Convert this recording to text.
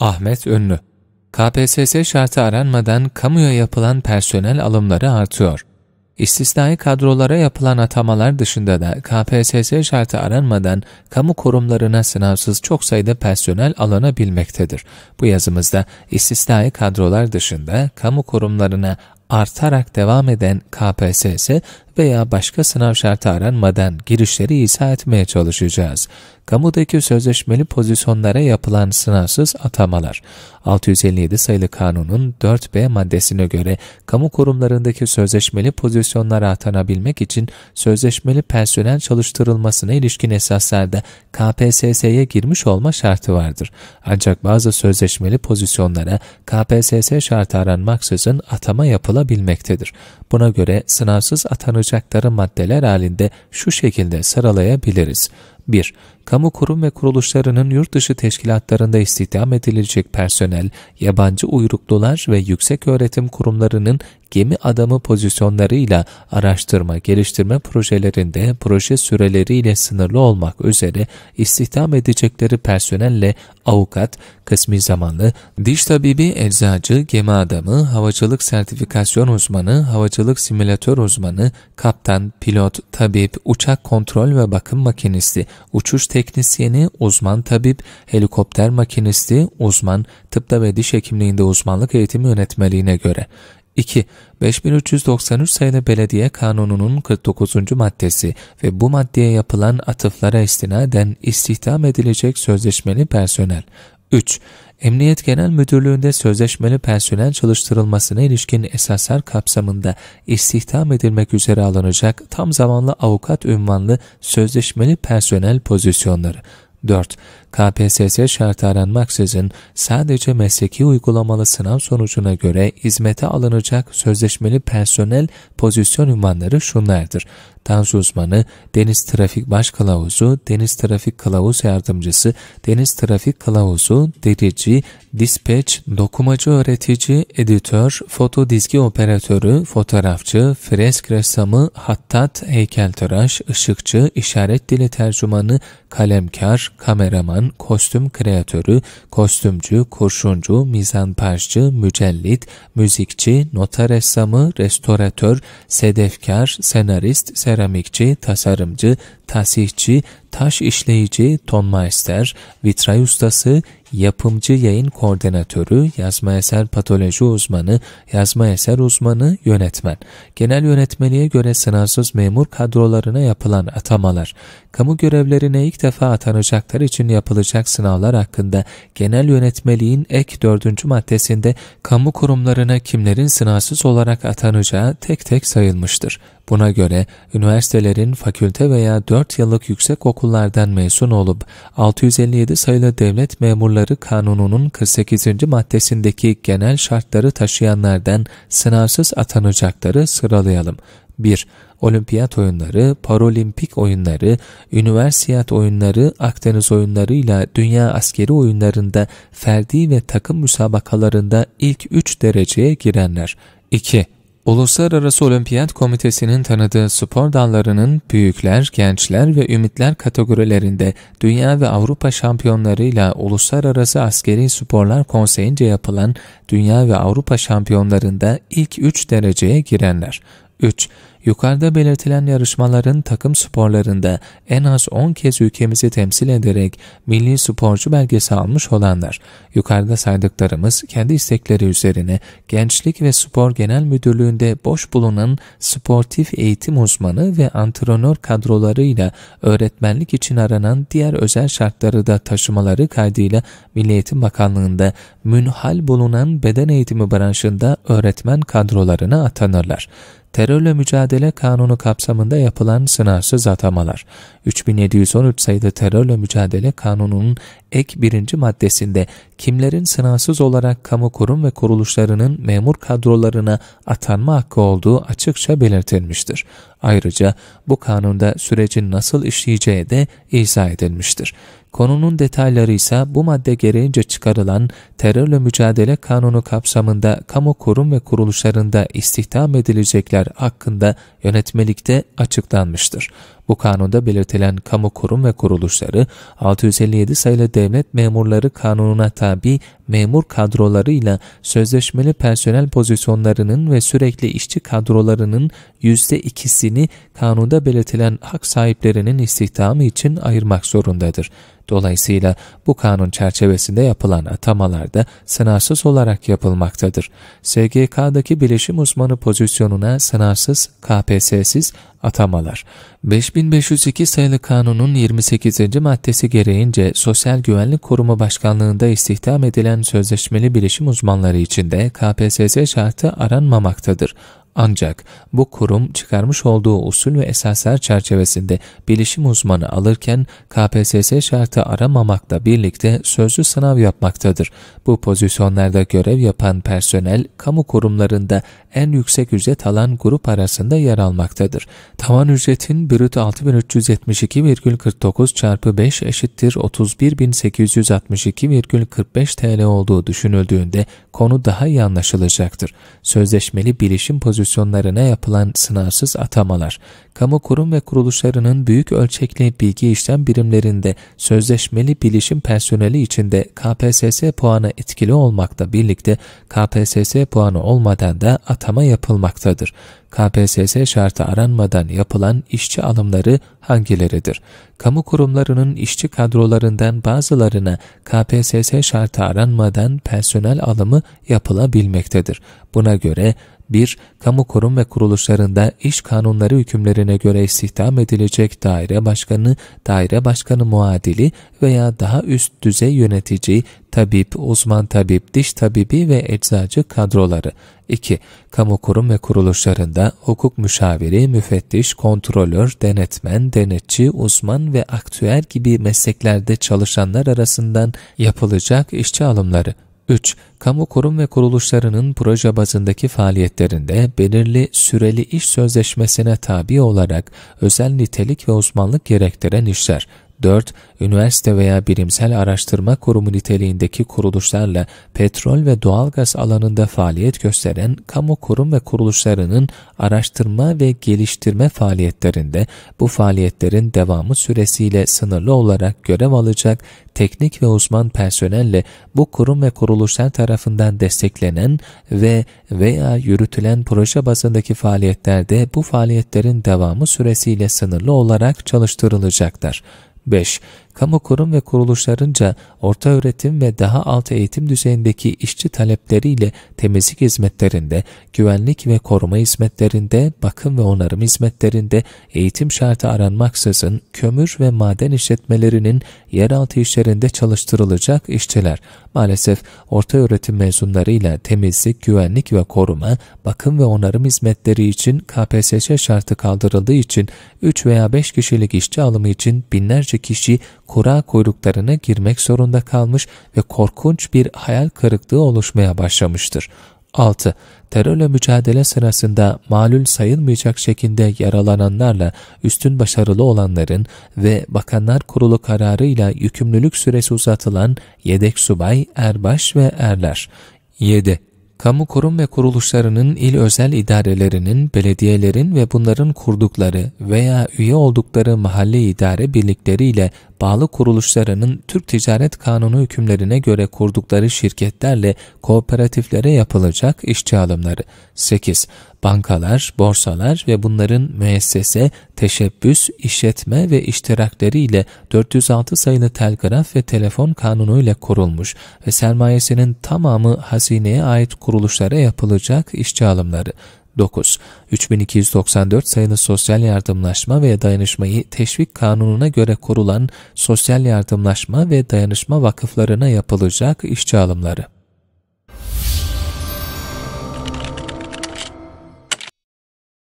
Ahmet Ünlü KPSS şartı aranmadan kamuya yapılan personel alımları artıyor. İstisnai kadrolara yapılan atamalar dışında da KPSS şartı aranmadan kamu kurumlarına sınavsız çok sayıda personel alınabilmektedir. Bu yazımızda istisnai kadrolar dışında kamu kurumlarına artarak devam eden KPSS veya başka sınav şartı aranmadan girişleri izah etmeye çalışacağız. Kamudaki sözleşmeli pozisyonlara yapılan sınavsız atamalar. 657 sayılı kanunun 4B maddesine göre kamu kurumlarındaki sözleşmeli pozisyonlara atanabilmek için sözleşmeli personel çalıştırılmasına ilişkin esaslarda KPSS'ye girmiş olma şartı vardır. Ancak bazı sözleşmeli pozisyonlara KPSS şartı aranmaksızın atama yapılamaz alabilmektedir. Buna göre sınavsız atanacakları maddeler halinde şu şekilde sıralayabiliriz. 1 kamu kurum ve kuruluşlarının yurt dışı teşkilatlarında istihdam edilecek personel, yabancı uyruklular ve yüksek öğretim kurumlarının gemi adamı pozisyonlarıyla araştırma, geliştirme projelerinde proje süreleriyle sınırlı olmak üzere istihdam edecekleri personelle avukat, kısmi zamanlı, diş tabibi, eczacı, gemi adamı, havacılık sertifikasyon uzmanı, havacılık simülatör uzmanı, kaptan, pilot, tabip, uçak kontrol ve bakım makinisti, uçuş teknisyeni, teknisyeni, uzman tabip, helikopter makinisti, uzman, tıpta ve diş hekimliğinde uzmanlık eğitimi yönetmeliğine göre. 2. 5393 sayılı belediye kanununun 49. maddesi ve bu maddeye yapılan atıflara istinaden istihdam edilecek sözleşmeli personel. 3. Emniyet Genel Müdürlüğü'nde sözleşmeli personel çalıştırılmasına ilişkin esaslar kapsamında istihdam edilmek üzere alınacak tam zamanlı avukat ünvanlı sözleşmeli personel pozisyonları. 4. KPSS şartı aranmaksızın sadece mesleki uygulamalı sınav sonucuna göre hizmete alınacak sözleşmeli personel pozisyon ünvanları şunlardır. Dans uzmanı, deniz trafik baş kılavuzu, deniz trafik kılavuz yardımcısı, deniz trafik kılavuzu, derici, dispatch, dokumacı öğretici, editör, foto dizgi operatörü, fotoğrafçı, fresk ressamı, hattat, heykeltıraş, ışıkçı, işaret dili tercümanı, kalemkar, kameraman, yazan, kostüm kreatörü, kostümcü, kurşuncu, mizanparşçı, mücellit, müzikçi, nota ressamı, restoratör, sedefkar, senarist, seramikçi, tasarımcı, tasihçi, taş işleyici, tonmaister, vitray ustası, yapımcı yayın koordinatörü, yazma eser patoloji uzmanı, yazma eser uzmanı, yönetmen. Genel yönetmeliğe göre sınavsız memur kadrolarına yapılan atamalar, kamu görevlerine ilk defa atanacaklar için yapılacak sınavlar hakkında genel yönetmeliğin ek 4. maddesinde kamu kurumlarına kimlerin sınavsız olarak atanacağı tek tek sayılmıştır. Buna göre üniversitelerin fakülte veya 4 yıllık yüksek okullardan mezun olup 657 sayılı devlet memurları kanununun 48. maddesindeki genel şartları taşıyanlardan sınavsız atanacakları sıralayalım. 1. Olimpiyat oyunları, Paralimpik oyunları, üniversiyat oyunları, Akdeniz oyunları ile dünya askeri oyunlarında ferdi ve takım müsabakalarında ilk 3 dereceye girenler. 2. Uluslararası Olimpiyat Komitesi'nin tanıdığı spor dallarının büyükler, gençler ve ümitler kategorilerinde dünya ve Avrupa şampiyonlarıyla Uluslararası Askeri Sporlar Konseyi'nce yapılan dünya ve Avrupa şampiyonlarında ilk 3 dereceye girenler. 3. Yukarıda belirtilen yarışmaların takım sporlarında en az 10 kez ülkemizi temsil ederek milli sporcu belgesi almış olanlar, yukarıda saydıklarımız kendi istekleri üzerine Gençlik ve Spor Genel Müdürlüğü'nde boş bulunan sportif eğitim uzmanı ve antrenör kadrolarıyla öğretmenlik için aranan diğer özel şartları da taşımaları kaydıyla Milli Eğitim Bakanlığı'nda münhal bulunan beden eğitimi branşında öğretmen kadrolarına atanırlar terörle mücadele kanunu kapsamında yapılan sınırsız atamalar. 3713 sayılı terörle mücadele kanununun ek birinci maddesinde kimlerin sınavsız olarak kamu kurum ve kuruluşlarının memur kadrolarına atanma hakkı olduğu açıkça belirtilmiştir. Ayrıca bu kanunda sürecin nasıl işleyeceği de izah edilmiştir. Konunun detayları ise bu madde gereğince çıkarılan terörle mücadele kanunu kapsamında kamu kurum ve kuruluşlarında istihdam edilecekler hakkında yönetmelikte açıklanmıştır. Bu kanunda belirtilen kamu kurum ve kuruluşları 657 sayılı Devlet Memurları Kanunu'na tabi memur kadrolarıyla sözleşmeli personel pozisyonlarının ve sürekli işçi kadrolarının yüzde ikisini kanunda belirtilen hak sahiplerinin istihdamı için ayırmak zorundadır. Dolayısıyla bu kanun çerçevesinde yapılan atamalarda sınavsız olarak yapılmaktadır. SGK'daki bilişim uzmanı pozisyonuna sınavsız, KPS'siz atamalar. 5502 sayılı kanunun 28. maddesi gereğince Sosyal Güvenlik Kurumu Başkanlığında istihdam edilen sözleşmeli bilişim uzmanları için de KPSS şartı aranmamaktadır. Ancak bu kurum çıkarmış olduğu usul ve esaslar çerçevesinde bilişim uzmanı alırken KPSS şartı aramamakla birlikte sözlü sınav yapmaktadır. Bu pozisyonlarda görev yapan personel kamu kurumlarında en yüksek ücret alan grup arasında yer almaktadır. Tavan ücretin brüt 6372,49 çarpı 5 eşittir 31.862,45 TL olduğu düşünüldüğünde konu daha iyi anlaşılacaktır. Sözleşmeli bilişim pozisyonu pozisyonlarına yapılan sınavsız atamalar, kamu kurum ve kuruluşlarının büyük ölçekli bilgi işlem birimlerinde sözleşmeli bilişim personeli içinde KPSS puanı etkili olmakla birlikte KPSS puanı olmadan da atama yapılmaktadır. KPSS şartı aranmadan yapılan işçi alımları hangileridir? Kamu kurumlarının işçi kadrolarından bazılarına KPSS şartı aranmadan personel alımı yapılabilmektedir. Buna göre 1. Kamu kurum ve kuruluşlarında iş kanunları hükümlerine göre istihdam edilecek daire başkanı, daire başkanı muadili veya daha üst düzey yönetici, tabip, uzman tabip, diş tabibi ve eczacı kadroları. 2. Kamu kurum ve kuruluşlarında hukuk müşaviri, müfettiş, kontrolör, denetmen, denetçi, uzman ve aktüer gibi mesleklerde çalışanlar arasından yapılacak işçi alımları. 3. Kamu kurum ve kuruluşlarının proje bazındaki faaliyetlerinde belirli süreli iş sözleşmesine tabi olarak özel nitelik ve uzmanlık gerektiren işler, 4. Üniversite veya bilimsel araştırma kurumu niteliğindeki kuruluşlarla petrol ve doğalgaz alanında faaliyet gösteren kamu kurum ve kuruluşlarının araştırma ve geliştirme faaliyetlerinde bu faaliyetlerin devamı süresiyle sınırlı olarak görev alacak teknik ve uzman personelle bu kurum ve kuruluşlar tarafından desteklenen ve veya yürütülen proje bazındaki faaliyetlerde bu faaliyetlerin devamı süresiyle sınırlı olarak çalıştırılacaklar. 5 kamu kurum ve kuruluşlarınca orta öğretim ve daha alt eğitim düzeyindeki işçi talepleriyle temizlik hizmetlerinde, güvenlik ve koruma hizmetlerinde, bakım ve onarım hizmetlerinde eğitim şartı aranmaksızın kömür ve maden işletmelerinin yeraltı işlerinde çalıştırılacak işçiler maalesef orta öğretim mezunlarıyla temizlik, güvenlik ve koruma, bakım ve onarım hizmetleri için KPSS şartı kaldırıldığı için 3 veya 5 kişilik işçi alımı için binlerce kişi kura kuyruklarına girmek zorunda kalmış ve korkunç bir hayal kırıklığı oluşmaya başlamıştır. 6. Terörle mücadele sırasında malul sayılmayacak şekilde yaralananlarla üstün başarılı olanların ve Bakanlar Kurulu kararıyla yükümlülük süresi uzatılan yedek subay, erbaş ve erler. 7 kamu kurum ve kuruluşlarının il özel idarelerinin, belediyelerin ve bunların kurdukları veya üye oldukları mahalle idare birlikleriyle bağlı kuruluşlarının Türk Ticaret Kanunu hükümlerine göre kurdukları şirketlerle kooperatiflere yapılacak işçi alımları. 8. Bankalar, borsalar ve bunların müessese, teşebbüs, işletme ve iştirakleri ile 406 sayılı telgraf ve telefon kanunu ile kurulmuş ve sermayesinin tamamı hazineye ait kuruluşlara yapılacak işçi alımları. 9. 3294 sayılı Sosyal Yardımlaşma ve Dayanışmayı Teşvik Kanunu'na göre kurulan Sosyal Yardımlaşma ve Dayanışma Vakıflarına yapılacak işçi alımları.